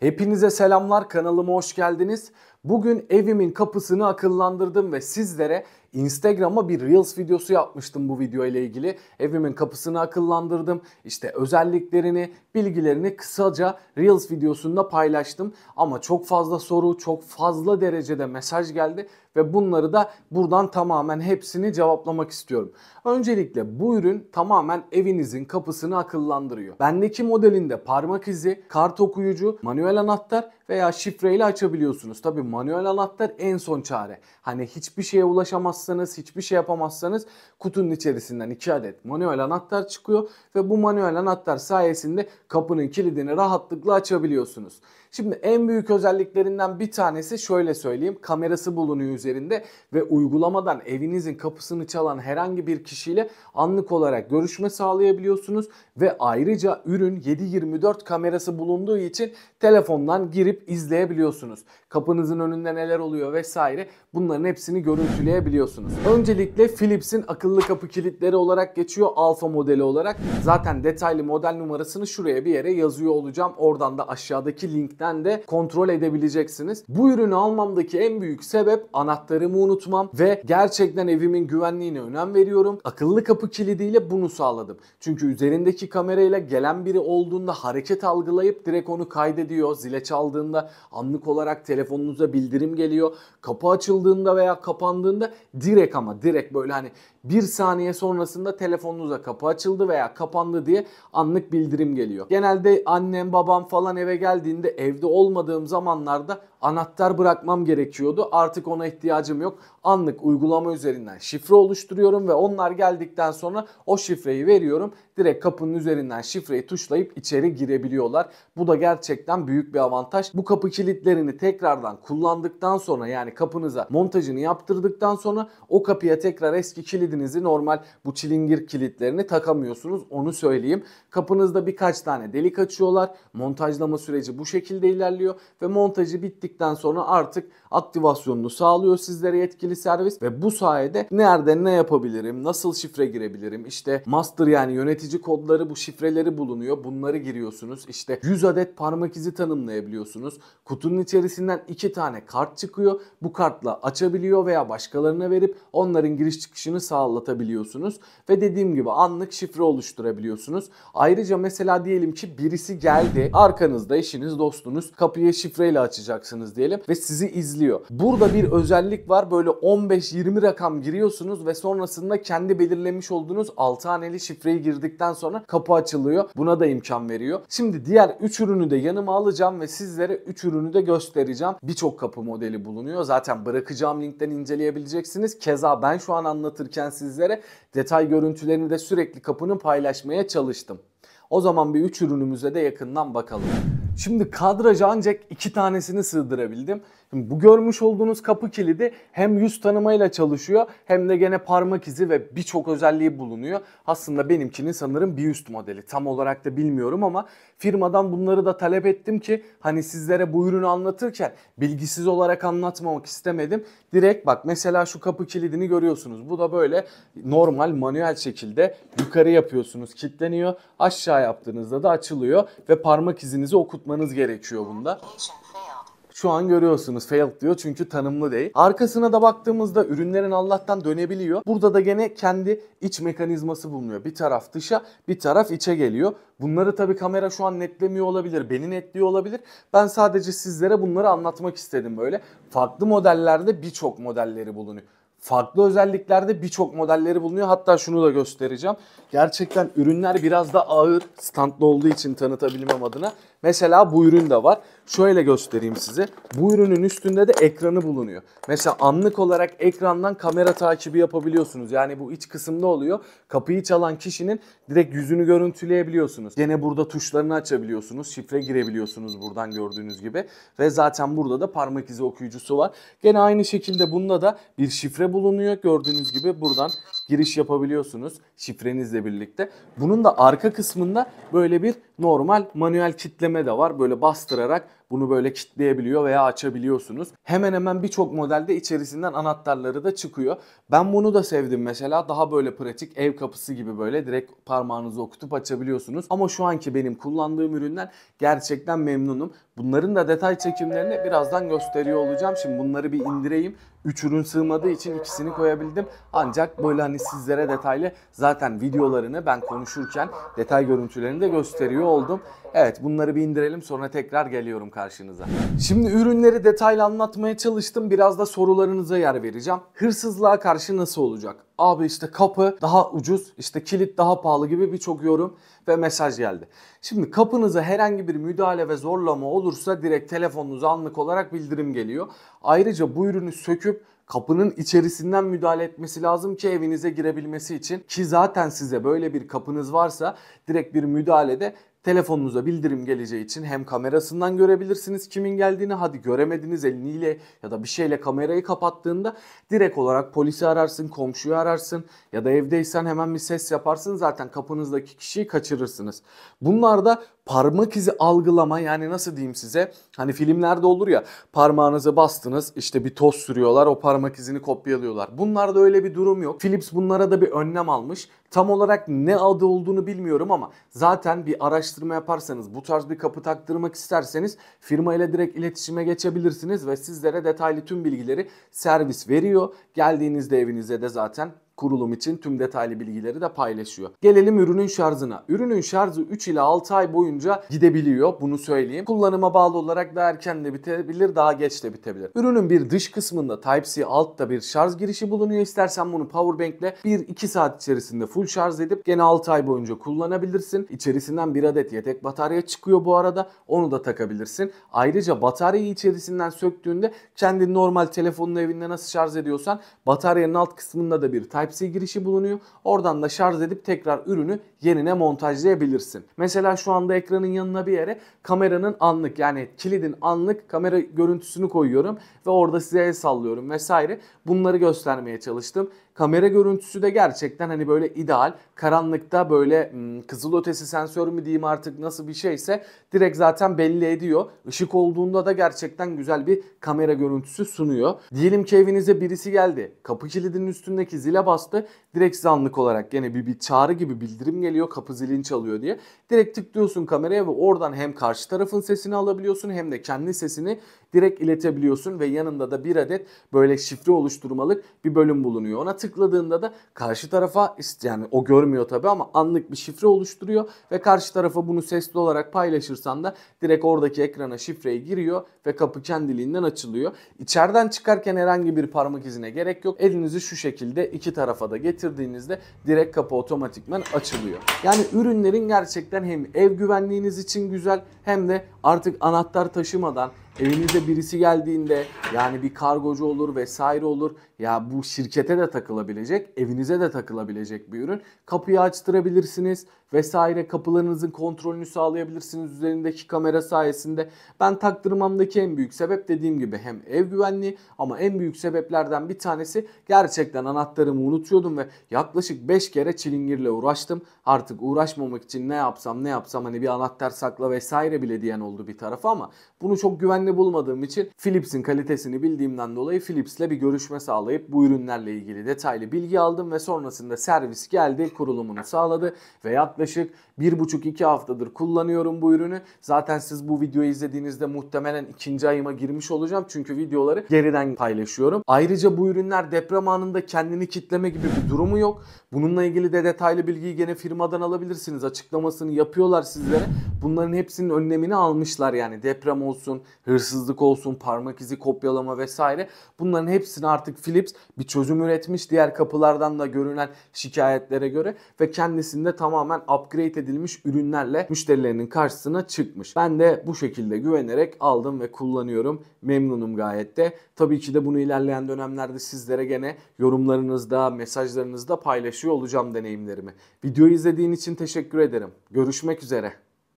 Hepinize selamlar kanalıma hoş geldiniz. Bugün evimin kapısını akıllandırdım ve sizlere Instagram'a bir Reels videosu yapmıştım bu video ile ilgili. Evimin kapısını akıllandırdım. İşte özelliklerini, bilgilerini kısaca Reels videosunda paylaştım. Ama çok fazla soru, çok fazla derecede mesaj geldi ve bunları da buradan tamamen hepsini cevaplamak istiyorum. Öncelikle bu ürün tamamen evinizin kapısını akıllandırıyor. Bendeki modelinde parmak izi, kart okuyucu, manuel anahtar veya şifreyle açabiliyorsunuz. Tabi manuel anahtar en son çare. Hani hiçbir şeye ulaşamazsınız bulamazsanız, hiçbir şey yapamazsanız kutunun içerisinden 2 adet manuel anahtar çıkıyor ve bu manuel anahtar sayesinde kapının kilidini rahatlıkla açabiliyorsunuz. Şimdi en büyük özelliklerinden bir tanesi şöyle söyleyeyim. Kamerası bulunuyor üzerinde ve uygulamadan evinizin kapısını çalan herhangi bir kişiyle anlık olarak görüşme sağlayabiliyorsunuz ve ayrıca ürün 7/24 kamerası bulunduğu için telefondan girip izleyebiliyorsunuz. Kapınızın önünde neler oluyor vesaire bunların hepsini görüntüleyebiliyorsunuz alabiliyorsunuz. Öncelikle Philips'in akıllı kapı kilitleri olarak geçiyor alfa modeli olarak. Zaten detaylı model numarasını şuraya bir yere yazıyor olacağım. Oradan da aşağıdaki linkten de kontrol edebileceksiniz. Bu ürünü almamdaki en büyük sebep anahtarımı unutmam ve gerçekten evimin güvenliğine önem veriyorum. Akıllı kapı kilidiyle bunu sağladım. Çünkü üzerindeki kamerayla gelen biri olduğunda hareket algılayıp direkt onu kaydediyor. Zile çaldığında anlık olarak telefonunuza bildirim geliyor. Kapı açıldığında veya kapandığında direkt ama direkt böyle hani bir saniye sonrasında telefonunuza kapı açıldı veya kapandı diye anlık bildirim geliyor. Genelde annem babam falan eve geldiğinde evde olmadığım zamanlarda anahtar bırakmam gerekiyordu. Artık ona ihtiyacım yok. Anlık uygulama üzerinden şifre oluşturuyorum ve onlar geldikten sonra o şifreyi veriyorum. Direkt kapının üzerinden şifreyi tuşlayıp içeri girebiliyorlar. Bu da gerçekten büyük bir avantaj. Bu kapı kilitlerini tekrardan kullandıktan sonra yani kapınıza montajını yaptırdıktan sonra o kapıya tekrar eski kilidinizi normal bu çilingir kilitlerini takamıyorsunuz. Onu söyleyeyim. Kapınızda birkaç tane delik açıyorlar. Montajlama süreci bu şekilde ilerliyor ve montajı bittik ettikten sonra artık aktivasyonunu sağlıyor sizlere yetkili servis ve bu sayede nerede ne yapabilirim, nasıl şifre girebilirim, işte master yani yönetici kodları bu şifreleri bulunuyor bunları giriyorsunuz işte 100 adet parmak izi tanımlayabiliyorsunuz kutunun içerisinden 2 tane kart çıkıyor bu kartla açabiliyor veya başkalarına verip onların giriş çıkışını sağlatabiliyorsunuz ve dediğim gibi anlık şifre oluşturabiliyorsunuz ayrıca mesela diyelim ki birisi geldi arkanızda eşiniz dostunuz kapıyı şifreyle açacaksınız yaptınız diyelim ve sizi izliyor. Burada bir özellik var böyle 15-20 rakam giriyorsunuz ve sonrasında kendi belirlemiş olduğunuz 6 haneli şifreyi girdikten sonra kapı açılıyor. Buna da imkan veriyor. Şimdi diğer 3 ürünü de yanıma alacağım ve sizlere 3 ürünü de göstereceğim. Birçok kapı modeli bulunuyor. Zaten bırakacağım linkten inceleyebileceksiniz. Keza ben şu an anlatırken sizlere detay görüntülerini de sürekli kapının paylaşmaya çalıştım. O zaman bir 3 ürünümüze de yakından bakalım. Şimdi kadraja ancak iki tanesini sığdırabildim. Şimdi bu görmüş olduğunuz kapı kilidi hem yüz tanımayla çalışıyor hem de gene parmak izi ve birçok özelliği bulunuyor. Aslında benimkinin sanırım bir üst modeli. Tam olarak da bilmiyorum ama firmadan bunları da talep ettim ki hani sizlere bu ürünü anlatırken bilgisiz olarak anlatmamak istemedim. Direkt bak mesela şu kapı kilidini görüyorsunuz. Bu da böyle normal manuel şekilde yukarı yapıyorsunuz. Kilitleniyor. Aşağı yaptığınızda da açılıyor ve parmak izinizi okutmanız gerekiyor bunda. Şu an görüyorsunuz failed diyor çünkü tanımlı değil. Arkasına da baktığımızda ürünlerin Allah'tan dönebiliyor. Burada da gene kendi iç mekanizması bulunuyor. Bir taraf dışa bir taraf içe geliyor. Bunları tabi kamera şu an netlemiyor olabilir. Beni netliyor olabilir. Ben sadece sizlere bunları anlatmak istedim böyle. Farklı modellerde birçok modelleri bulunuyor farklı özelliklerde birçok modelleri bulunuyor. Hatta şunu da göstereceğim. Gerçekten ürünler biraz da ağır standlı olduğu için tanıtabilmem adına. Mesela bu ürün de var. Şöyle göstereyim size. Bu ürünün üstünde de ekranı bulunuyor. Mesela anlık olarak ekrandan kamera takibi yapabiliyorsunuz. Yani bu iç kısımda oluyor. Kapıyı çalan kişinin direkt yüzünü görüntüleyebiliyorsunuz. Gene burada tuşlarını açabiliyorsunuz. Şifre girebiliyorsunuz buradan gördüğünüz gibi. Ve zaten burada da parmak izi okuyucusu var. Gene aynı şekilde bunda da bir şifre bulunuyor. Gördüğünüz gibi buradan giriş yapabiliyorsunuz şifrenizle birlikte. Bunun da arka kısmında böyle bir normal manuel kitleme de var. Böyle bastırarak bunu böyle kitleyebiliyor veya açabiliyorsunuz. Hemen hemen birçok modelde içerisinden anahtarları da çıkıyor. Ben bunu da sevdim mesela. Daha böyle pratik ev kapısı gibi böyle direkt parmağınızı okutup açabiliyorsunuz. Ama şu anki benim kullandığım üründen gerçekten memnunum. Bunların da detay çekimlerini birazdan gösteriyor olacağım. Şimdi bunları bir indireyim. Üç ürün sığmadığı için ikisini koyabildim. Ancak böyle hani sizlere detaylı zaten videolarını ben konuşurken detay görüntülerini de gösteriyor oldum. Evet bunları bir indirelim sonra tekrar geliyorum karşınıza. Şimdi ürünleri detaylı anlatmaya çalıştım. Biraz da sorularınıza yer vereceğim. Hırsızlığa karşı nasıl olacak? Abi işte kapı daha ucuz, işte kilit daha pahalı gibi birçok yorum ve mesaj geldi. Şimdi kapınıza herhangi bir müdahale ve zorlama olursa direkt telefonunuza anlık olarak bildirim geliyor. Ayrıca bu ürünü söküp kapının içerisinden müdahale etmesi lazım ki evinize girebilmesi için. Ki zaten size böyle bir kapınız varsa direkt bir müdahalede Telefonunuza bildirim geleceği için hem kamerasından görebilirsiniz kimin geldiğini. Hadi göremediniz eliniyle ya da bir şeyle kamerayı kapattığında direkt olarak polisi ararsın, komşuyu ararsın ya da evdeysen hemen bir ses yaparsın. Zaten kapınızdaki kişiyi kaçırırsınız. Bunlar da parmak izi algılama yani nasıl diyeyim size hani filmlerde olur ya parmağınızı bastınız işte bir toz sürüyorlar o parmak izini kopyalıyorlar. Bunlarda öyle bir durum yok. Philips bunlara da bir önlem almış. Tam olarak ne adı olduğunu bilmiyorum ama zaten bir araştırma yaparsanız bu tarz bir kapı taktırmak isterseniz firma ile direkt iletişime geçebilirsiniz ve sizlere detaylı tüm bilgileri servis veriyor. Geldiğinizde evinize de zaten kurulum için tüm detaylı bilgileri de paylaşıyor. Gelelim ürünün şarjına. Ürünün şarjı 3 ile 6 ay boyunca gidebiliyor. Bunu söyleyeyim. Kullanıma bağlı olarak daha erken de bitebilir, daha geç de bitebilir. Ürünün bir dış kısmında Type-C altta bir şarj girişi bulunuyor. İstersen bunu Powerbank ile 1-2 saat içerisinde full şarj edip gene 6 ay boyunca kullanabilirsin. İçerisinden bir adet yedek batarya çıkıyor bu arada. Onu da takabilirsin. Ayrıca bataryayı içerisinden söktüğünde kendi normal telefonunu evinde nasıl şarj ediyorsan bataryanın alt kısmında da bir Type Type-C girişi bulunuyor. Oradan da şarj edip tekrar ürünü yerine montajlayabilirsin. Mesela şu anda ekranın yanına bir yere kameranın anlık yani kilidin anlık kamera görüntüsünü koyuyorum ve orada size el sallıyorum vesaire. Bunları göstermeye çalıştım. Kamera görüntüsü de gerçekten hani böyle ideal. Karanlıkta böyle hmm, kızılötesi sensör mü diyeyim artık nasıl bir şeyse direkt zaten belli ediyor. Işık olduğunda da gerçekten güzel bir kamera görüntüsü sunuyor. Diyelim ki evinize birisi geldi. Kapı kilidinin üstündeki zile bas bastı. Direkt size anlık olarak gene bir, bir çağrı gibi bildirim geliyor kapı zilin çalıyor diye. Direkt tıklıyorsun kameraya ve oradan hem karşı tarafın sesini alabiliyorsun hem de kendi sesini direkt iletebiliyorsun ve yanında da bir adet böyle şifre oluşturmalık bir bölüm bulunuyor. Ona tıkladığında da karşı tarafa yani o görmüyor tabi ama anlık bir şifre oluşturuyor ve karşı tarafa bunu sesli olarak paylaşırsan da direkt oradaki ekrana şifreyi giriyor ve kapı kendiliğinden açılıyor. İçeriden çıkarken herhangi bir parmak izine gerek yok. Elinizi şu şekilde iki tarafa da getirdiğinizde direkt kapı otomatikman açılıyor. Yani ürünlerin gerçekten hem ev güvenliğiniz için güzel hem de artık anahtar taşımadan Evinize birisi geldiğinde yani bir kargocu olur vesaire olur ya bu şirkete de takılabilecek, evinize de takılabilecek bir ürün. Kapıyı açtırabilirsiniz vesaire kapılarınızın kontrolünü sağlayabilirsiniz üzerindeki kamera sayesinde. Ben taktırmamdaki en büyük sebep dediğim gibi hem ev güvenliği ama en büyük sebeplerden bir tanesi gerçekten anahtarımı unutuyordum ve yaklaşık 5 kere çilingirle uğraştım. Artık uğraşmamak için ne yapsam ne yapsam hani bir anahtar sakla vesaire bile diyen oldu bir tarafa ama bunu çok güvenli güvenli bulmadığım için Philips'in kalitesini bildiğimden dolayı Philips'le bir görüşme sağlayıp bu ürünlerle ilgili detaylı bilgi aldım ve sonrasında servis geldi kurulumunu sağladı ve yaklaşık 1,5-2 haftadır kullanıyorum bu ürünü. Zaten siz bu videoyu izlediğinizde muhtemelen ikinci ayıma girmiş olacağım çünkü videoları geriden paylaşıyorum. Ayrıca bu ürünler deprem anında kendini kitleme gibi bir durumu yok. Bununla ilgili de detaylı bilgiyi gene firmadan alabilirsiniz. Açıklamasını yapıyorlar sizlere. Bunların hepsinin önlemini almışlar yani deprem olsun, hırsızlık olsun, parmak izi kopyalama vesaire bunların hepsini artık Philips bir çözüm üretmiş diğer kapılardan da görünen şikayetlere göre ve kendisinde tamamen upgrade edilmiş ürünlerle müşterilerinin karşısına çıkmış. Ben de bu şekilde güvenerek aldım ve kullanıyorum. Memnunum gayet de. Tabii ki de bunu ilerleyen dönemlerde sizlere gene yorumlarınızda, mesajlarınızda paylaşıyor olacağım deneyimlerimi. Videoyu izlediğin için teşekkür ederim. Görüşmek üzere.